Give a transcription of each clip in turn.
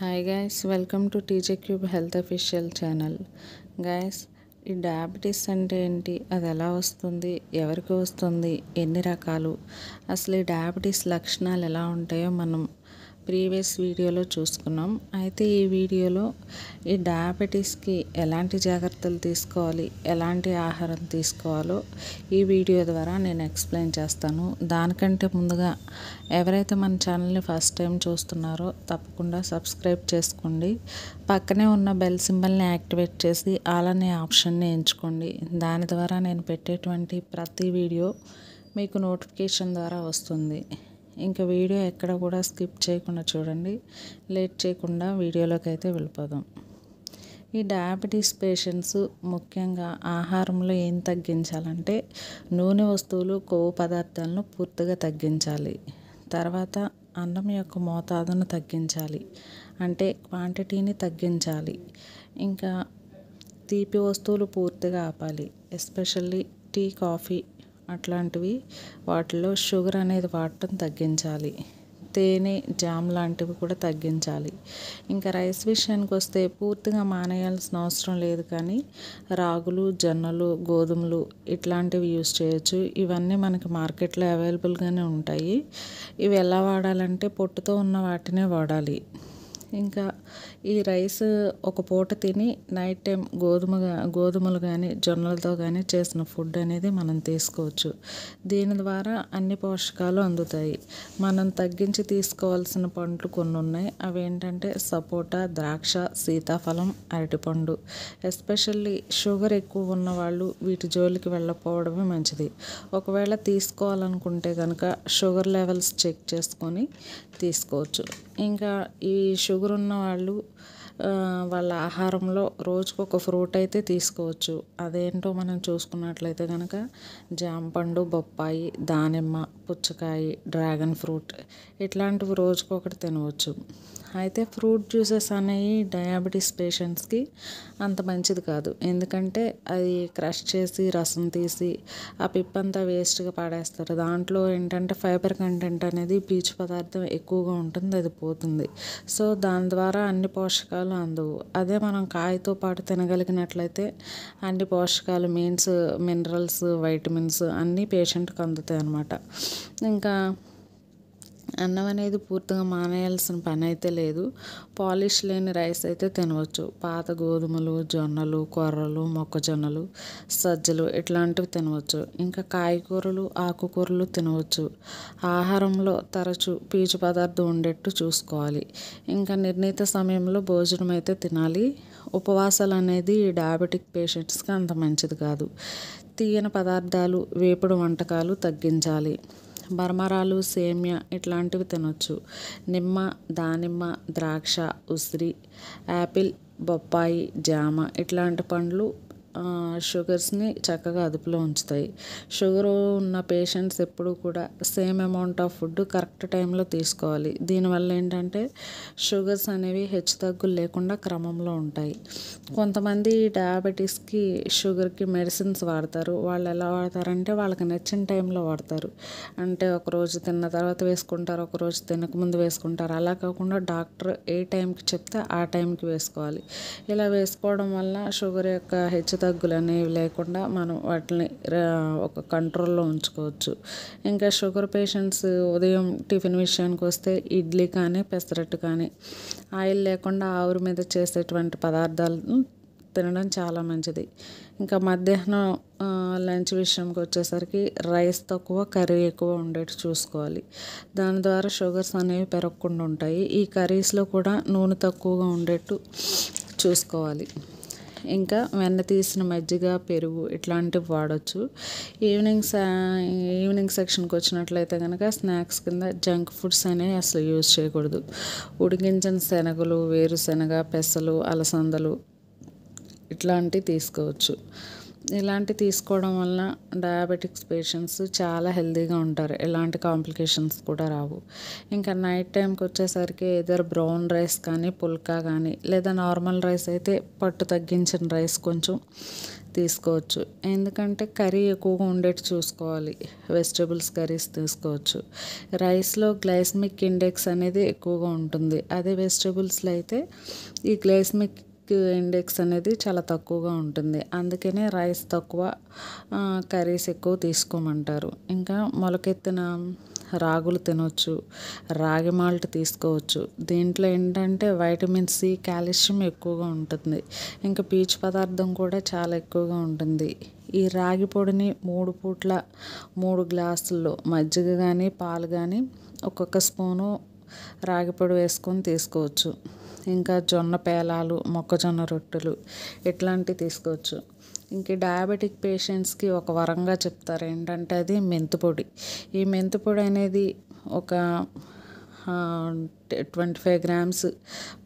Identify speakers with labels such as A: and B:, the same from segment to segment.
A: hi guys welcome to TJ cube health official channel guys ఈ diabetes అంటే ఏంటి అది ఎలా వస్తుంది ఎవరికి వస్తుంది ఎన్ని రకాలు అసలు ఈ డయాబెటీస్ లక్షణాలు ఎలా ఉంటాయో మనం ప్రీవియస్ వీడియోలో చూసుకున్నాం అయితే ఈ వీడియోలో ఈ డయాబెటీస్కి ఎలాంటి జాగ్రత్తలు తీసుకోవాలి ఎలాంటి ఆహారం తీసుకోవాలో ఈ వీడియో ద్వారా నేను ఎక్స్ప్లెయిన్ చేస్తాను దానికంటే ముందుగా ఎవరైతే మన ఛానల్ని ఫస్ట్ టైం చూస్తున్నారో తప్పకుండా సబ్స్క్రైబ్ చేసుకోండి పక్కనే ఉన్న బెల్ సింబల్ని యాక్టివేట్ చేసి అలానే ఆప్షన్ని ఎంచుకోండి దాని ద్వారా నేను పెట్టేటువంటి ప్రతి వీడియో మీకు నోటిఫికేషన్ ద్వారా వస్తుంది ఇంకా వీడియో ఎక్కడ కూడా స్కిప్ చేయకుండా చూడండి లేట్ చేయకుండా వీడియోలోకి అయితే వెళ్ళిపోదాం ఈ డయాబెటీస్ పేషెంట్స్ ముఖ్యంగా ఆహారంలో ఏం తగ్గించాలంటే నూనె వస్తువులు కొవ్వు పదార్థాలను పూర్తిగా తగ్గించాలి తర్వాత అన్నం యొక్క మోతాదును తగ్గించాలి అంటే క్వాంటిటీని తగ్గించాలి ఇంకా తీపి వస్తువులు పూర్తిగా ఆపాలి ఎస్పెషల్లీ టీ కాఫీ అట్లాంటివి వాటిలో షుగర్ అనేది వాడటం తగ్గించాలి తేనె జామ్ లాంటివి కూడా తగ్గించాలి ఇంకా రైస్ విషయానికి వస్తే పూర్తిగా మానేయాల్సిన అవసరం లేదు కానీ రాగులు జొన్నలు గోధుమలు ఇట్లాంటివి యూస్ చేయొచ్చు ఇవన్నీ మనకి మార్కెట్లో అవైలబుల్గానే ఉంటాయి ఇవి ఎలా వాడాలంటే పొట్టుతో ఉన్న వాటినే వాడాలి ఇంకా ఈ రైస్ ఒక పూట తిని నైట్ టైం గోధుమ గోధుమలు కానీ జొన్నలతో కానీ చేసిన ఫుడ్ అనేది మనం తీసుకోవచ్చు దీని ద్వారా అన్ని పోషకాలు అందుతాయి మనం తగ్గించి తీసుకోవాల్సిన పండ్లు కొన్ని ఉన్నాయి అవి ఏంటంటే సపోటా ద్రాక్ష సీతాఫలం అరటిపండు ఎస్పెషల్లీ షుగర్ ఎక్కువ ఉన్న వాళ్ళు వీటి జోలికి వెళ్ళకపోవడమే మంచిది ఒకవేళ తీసుకోవాలనుకుంటే కనుక షుగర్ లెవెల్స్ చెక్ చేసుకొని తీసుకోవచ్చు ఇంకా ఈ షుగర్ షుగర్ వాళ్ళు వాళ్ళ ఆహారంలో రోజుకు ఒక ఫ్రూట్ అయితే తీసుకోవచ్చు అదేంటో మనం చూసుకున్నట్లయితే కనుక జాంపండు బొప్పాయి దానిమ్మ పుచ్చకాయ డ్రాగన్ ఫ్రూట్ ఇట్లాంటివి రోజుకు ఒకటి తినవచ్చు అయితే ఫ్రూట్ జ్యూసెస్ అనేవి డయాబెటీస్ పేషెంట్స్కి అంత మంచిది కాదు ఎందుకంటే అది క్రష్ చేసి రసం తీసి ఆ పిప్పంతా వేస్ట్గా పాడేస్తారు దాంట్లో ఏంటంటే ఫైబర్ కంటెంట్ అనేది పీచు పదార్థం ఎక్కువగా ఉంటుంది అది పోతుంది సో దాని ద్వారా అన్ని పోషకాలు పోషకాలు అందవు అదే మనం కాయతో పాటు తినగలిగినట్లయితే అన్ని పోషకాలు మీన్స్ మినరల్స్ వైటమిన్స్ అన్నీ పేషెంట్కి అందుతాయి అన్నమాట ఇంకా అన్నం అనేది పూర్తిగా మానేయాల్సిన పని అయితే లేదు పాలిష్ లేని రైస్ అయితే తినవచ్చు పాత గోధుమలు జొన్నలు కొర్రలు మొక్కజొన్నలు సజ్జలు ఇట్లాంటివి తినవచ్చు ఇంకా కాయకూరలు ఆకుకూరలు తినవచ్చు ఆహారంలో తరచు పీచు పదార్థం ఉండేట్టు చూసుకోవాలి ఇంకా నిర్ణీత సమయంలో భోజనం అయితే తినాలి ఉపవాసాలు అనేది డయాబెటిక్ పేషెంట్స్కి అంత మంచిది కాదు తీయని పదార్థాలు వేపుడు వంటకాలు తగ్గించాలి బర్మరాలు సేమ్య ఇట్లాంటివి తినొచ్చు నిమ్మ దానిమ్మ ద్రాక్ష ఉసిరి యాపిల్ బొప్పాయి జామ ఇట్లాంటి పండ్లు షుగర్స్ని చక్కగా అదుపులో ఉంచుతాయి షుగర్ ఉన్న పేషెంట్స్ ఎప్పుడు కూడా same amount of food correct టైంలో తీసుకోవాలి దీనివల్ల ఏంటంటే షుగర్స్ అనేవి హెచ్చుతగ్గులు లేకుండా క్రమంలో ఉంటాయి కొంతమంది డయాబెటీస్కి షుగర్కి మెడిసిన్స్ వాడతారు వాళ్ళు ఎలా వాడతారంటే వాళ్ళకి నచ్చిన టైంలో వాడతారు అంటే ఒకరోజు తిన్న తర్వాత వేసుకుంటారు ఒకరోజు తినకముందు వేసుకుంటారు అలా కాకుండా డాక్టర్ ఏ టైంకి చెప్తే ఆ టైంకి వేసుకోవాలి ఇలా వేసుకోవడం వల్ల షుగర్ యొక్క హెచ్చు దగ్గులు అనేవి లేకుండా మనం వాటిని ఒక కంట్రోల్లో ఉంచుకోవచ్చు ఇంకా షుగర్ పేషెంట్స్ ఉదయం టిఫిన్ విషయానికి వస్తే ఇడ్లీ కానీ పెసరట్టు కానీ ఆయిల్ లేకుండా ఆవిరి మీద చేసేటువంటి పదార్థాలను తినడం చాలా మంచిది ఇంకా మధ్యాహ్నం లంచ్ విషయంకి వచ్చేసరికి రైస్ తక్కువ కర్రీ ఎక్కువ ఉండేట్టు చూసుకోవాలి దాని ద్వారా షుగర్స్ అనేవి పెరగకుండా ఉంటాయి ఈ కర్రీస్లో కూడా నూనె తక్కువగా ఉండేట్టు చూసుకోవాలి ఇంకా వెన్న తీసిన మజ్జిగ పెరుగు ఇట్లాంటివి వాడచ్చు ఈవినింగ్ ఈవినింగ్ సెక్షన్కి వచ్చినట్లయితే కనుక స్నాక్స్ కింద జంక్ ఫుడ్స్ అనేవి అసలు యూజ్ చేయకూడదు ఉడికించిన శనగలు వేరుశనగ పెసలు అలసందలు ఇట్లాంటివి తీసుకోవచ్చు ఇలాంటి తీసుకోవడం వలన డయాబెటిక్స్ పేషెంట్స్ చాలా హెల్తీగా ఉంటారు ఎలాంటి కాంప్లికేషన్స్ కూడా రావు ఇంకా నైట్ టైంకి వచ్చేసరికి ఏదర్ బ్రౌన్ రైస్ కానీ పుల్కా కానీ లేదా నార్మల్ రైస్ అయితే పట్టు తగ్గించిన రైస్ కొంచెం తీసుకోవచ్చు ఎందుకంటే కర్రీ ఎక్కువగా ఉండేట్టు చూసుకోవాలి వెజిటేబుల్స్ కర్రీస్ తీసుకోవచ్చు రైస్లో గ్లైస్మిక్ ఇండెక్స్ అనేది ఎక్కువగా ఉంటుంది అదే వెజిటేబుల్స్లో అయితే ఈ గ్లైస్మిక్ క్యూ ఇండెక్స్ అనేది చాలా తక్కువగా ఉంటుంది అందుకనే రైస్ తక్కువ కర్రీస్ ఎక్కువ తీసుకోమంటారు ఇంకా మొలకెత్తిన రాగులు తినవచ్చు రాగి మాల్ట్ తీసుకోవచ్చు దీంట్లో ఏంటంటే వైటమిన్ సి కాల్షియం ఎక్కువగా ఉంటుంది ఇంకా పీచు పదార్థం కూడా చాలా ఎక్కువగా ఉంటుంది ఈ రాగి పొడిని మూడు పూట్ల మూడు గ్లాసుల్లో మజ్జిగ కానీ పాలు కానీ ఒక్కొక్క స్పూను రాగిపొడి వేసుకొని తీసుకోవచ్చు ఇంకా జొన్న పేలాలు మొక్కజొన్న రొట్టెలు ఇట్లాంటివి తీసుకోవచ్చు ఇంక డయాబెటిక్ పేషెంట్స్కి ఒక వరంగా చెప్తారు ఏంటంటే అది మెంతిపొడి ఈ మెంతిపొడి అనేది ఒక ట్వంటీ ఫైవ్ గ్రామ్స్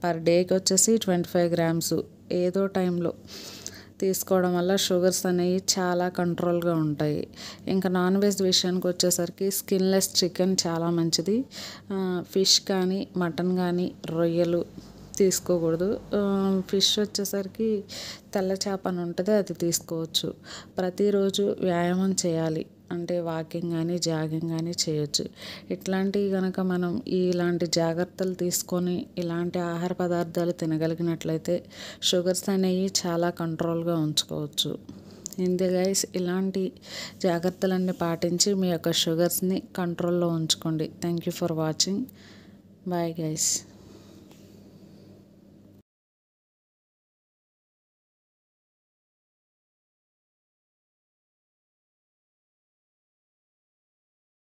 A: పర్ డేకి వచ్చేసి ట్వంటీ ఫైవ్ గ్రామ్స్ ఏదో టైంలో తీసుకోవడం వల్ల షుగర్స్ అనేవి చాలా కంట్రోల్గా ఉంటాయి ఇంకా నాన్ వెజ్ విషయానికి వచ్చేసరికి స్కిన్లెస్ చికెన్ చాలా మంచిది ఫిష్ కానీ మటన్ కానీ రొయ్యలు తీసుకోకూడదు ఫిష్ వచ్చేసరికి తెల్ల చేప అని ఉంటుంది అది తీసుకోవచ్చు ప్రతిరోజు వ్యాయామం చేయాలి అంటే వాకింగ్ కానీ జాగింగ్ కానీ చేయొచ్చు ఇట్లాంటివి కనుక మనం ఇలాంటి జాగ్రత్తలు తీసుకొని ఇలాంటి ఆహార పదార్థాలు తినగలిగినట్లయితే షుగర్స్ అనేవి చాలా కంట్రోల్గా ఉంచుకోవచ్చు ఇంతే గైస్ ఇలాంటి జాగ్రత్తలన్నీ పాటించి మీ యొక్క షుగర్స్ని కంట్రోల్లో ఉంచుకోండి thank you for watching bye guys